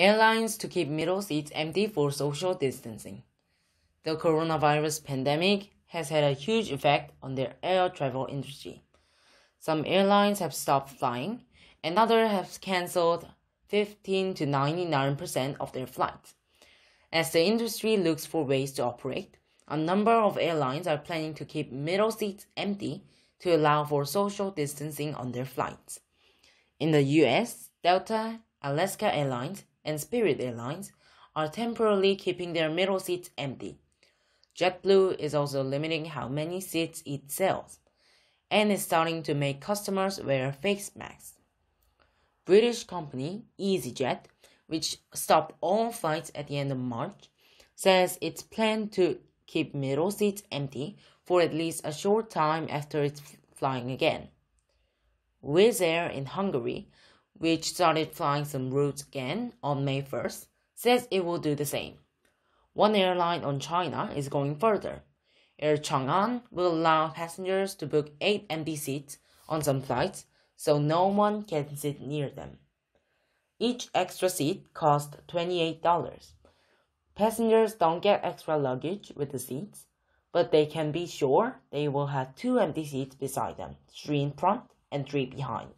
airlines to keep middle seats empty for social distancing. The coronavirus pandemic has had a huge effect on the air travel industry. Some airlines have stopped flying, and others have cancelled 15 to 99% of their flights. As the industry looks for ways to operate, a number of airlines are planning to keep middle seats empty to allow for social distancing on their flights. In the US, Delta, Alaska Airlines, and Spirit Airlines are temporarily keeping their middle seats empty. JetBlue is also limiting how many seats it sells and is starting to make customers wear face masks. British company EasyJet, which stopped all flights at the end of March, says it's planned to keep middle seats empty for at least a short time after it's flying again. Wizz Air in Hungary which started flying some routes again on May 1st, says it will do the same. One airline on China is going further. Air Chang'an will allow passengers to book 8 empty seats on some flights so no one can sit near them. Each extra seat costs $28. Passengers don't get extra luggage with the seats, but they can be sure they will have two empty seats beside them, three in front and three behind.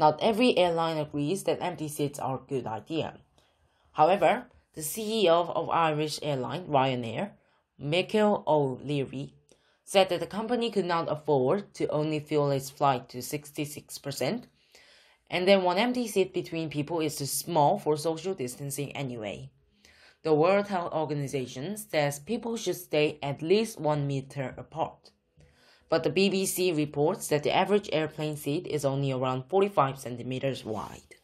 Not every airline agrees that empty seats are a good idea. However, the CEO of Irish airline Ryanair, Michael O'Leary, said that the company could not afford to only fill its flight to 66%, and then one empty seat between people is too small for social distancing anyway. The World Health Organization says people should stay at least one meter apart but the BBC reports that the average airplane seat is only around 45 centimeters wide.